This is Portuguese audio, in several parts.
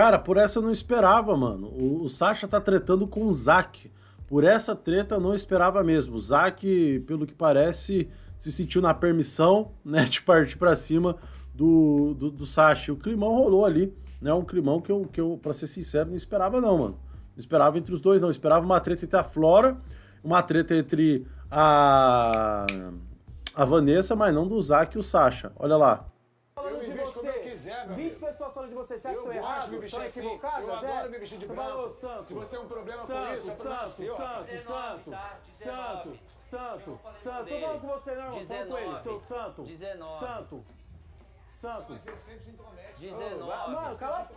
Cara, por essa eu não esperava, mano. O, o Sasha tá tretando com o Zack. Por essa treta eu não esperava mesmo. O Zack, pelo que parece, se sentiu na permissão, né, de partir para cima do, do, do Sasha. O climão rolou ali, né? Um climão que eu, que eu, pra ser sincero, não esperava, não, mano. Não esperava entre os dois, não. Eu esperava uma treta entre a Flora, uma treta entre a. a Vanessa, mas não do Zack e o Sasha. Olha lá me de visto como eu quiser, meu 20 amigo. pessoas falando de você, você acha que eu errado? Eu de me vestir assim. equivocado, eu adoro é. me vestir de branco. Falou, Se você tem um problema santo, com isso, é problema santo, seu. Santo, 19, santo, tá? santo, santo, santo. Tô falando com você, não, irmão. Fala com ele, seu santo. 19. Santo. Santo. Mas você sempre se intromete. 19. Mano, cala. a boca.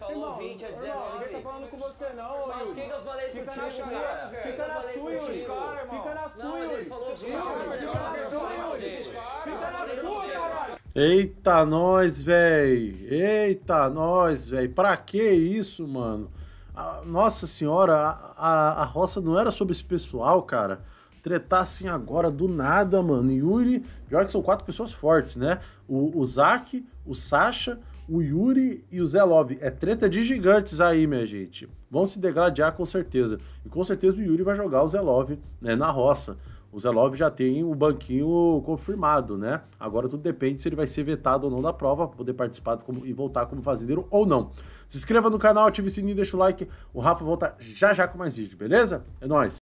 Falou 20 a 19. Ninguém tá falando com você, não, Yuri. O que eu falei pra você? Fica na sua, velho. Fica na sua, Yuri. Eita, nós, velho, Eita, nós, velho. Pra que isso, mano? A, nossa senhora, a, a, a roça não era sobre esse pessoal, cara. Tretar assim agora do nada, mano. Yuri, pior que são quatro pessoas fortes, né? O, o Zack, o Sasha, o Yuri e o Zé Love. É treta de gigantes aí, minha gente. Vão se degradar com certeza. E com certeza o Yuri vai jogar o Zé Love né, na roça. O Zé Love já tem o banquinho confirmado, né? Agora tudo depende se ele vai ser vetado ou não da prova, para poder participar como, e voltar como fazendeiro ou não. Se inscreva no canal, ative o sininho, deixa o like. O Rafa volta já já com mais vídeo, beleza? É nóis!